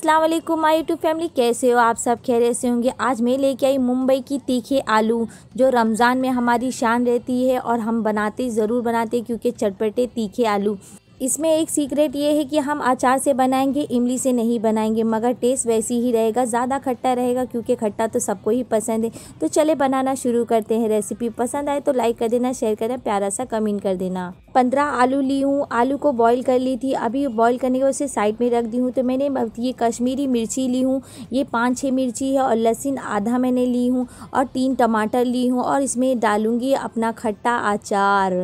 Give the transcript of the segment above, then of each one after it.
अस्सलाम वालेकुम my YouTube family कैसे हो आप सब खैर से होंगे आज मैं लेके आई मुंबई की तीखे आलू जो रमज़ान में हमारी शान रहती है और हम बनाते ज़रूर बनाते क्योंकि चटपटे तीखे आलू इसमें एक सीक्रेट ये है कि हम अचार से बनाएंगे इमली से नहीं बनाएंगे मगर टेस्ट वैसी ही रहेगा ज़्यादा खट्टा रहेगा क्योंकि खट्टा तो सबको ही पसंद है तो चले बनाना शुरू करते हैं रेसिपी पसंद आए तो लाइक कर देना शेयर देना प्यारा सा कमेंट कर देना पंद्रह आलू ली हूँ आलू को बॉईल कर ली थी अभी बॉईल करने के बाद उसे साइड में रख दी हूँ तो मैंने ये कश्मीरी मिर्ची ली हूँ ये पाँच छः मिर्ची है और लहसुन आधा मैंने ली हूँ और तीन टमाटर ली हूँ और इसमें डालूँगी अपना खट्टा अचार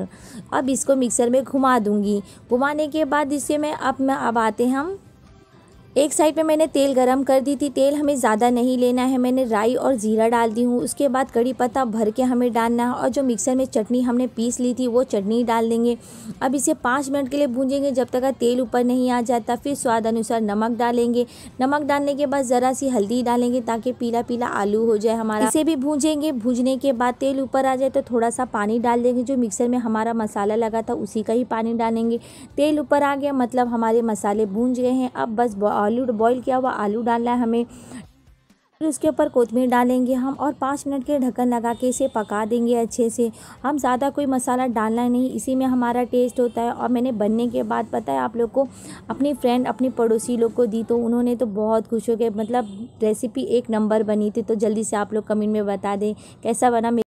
अब इसको मिक्सर में घुमा दूँगी घुमाने के बाद इसे मैं अब मैं अब आते हम एक साइड पे मैंने तेल गरम कर दी थी तेल हमें ज़्यादा नहीं लेना है मैंने राई और ज़ीरा डाल दी हूँ उसके बाद कड़ी पत्ता भर के हमें डालना है और जो मिक्सर में चटनी हमने पीस ली थी वो चटनी डाल देंगे अब इसे पाँच मिनट के लिए भूंजेंगे जब तक तेल ऊपर नहीं आ जाता फिर स्वाद अनुसार नमक डालेंगे नमक डालने के बाद ज़रा सी हल्दी डालेंगे ताकि पीला पीला आलू हो जाए हमारा इसे भी भूंजेंगे भूजने के बाद तेल ऊपर आ जाए तो थोड़ा सा पानी डाल देंगे जो मिक्सर में हमारा मसाला लगा था उसी का ही पानी डालेंगे तेल ऊपर आ गया मतलब हमारे मसाले भूंज गए हैं अब बस आलू बॉईल किया हुआ आलू डालना है हमें फिर उसके ऊपर कोथमीर डालेंगे हम और पाँच मिनट के ढक्कन लगा के इसे पका देंगे अच्छे से हम ज़्यादा कोई मसाला डालना नहीं इसी में हमारा टेस्ट होता है और मैंने बनने के बाद पता है आप लोग को अपनी फ्रेंड अपने पड़ोसी लोग को दी तो उन्होंने तो बहुत खुश हो गए मतलब रेसिपी एक नंबर बनी थी तो जल्दी से आप लोग कमेंट में बता दें कैसा बना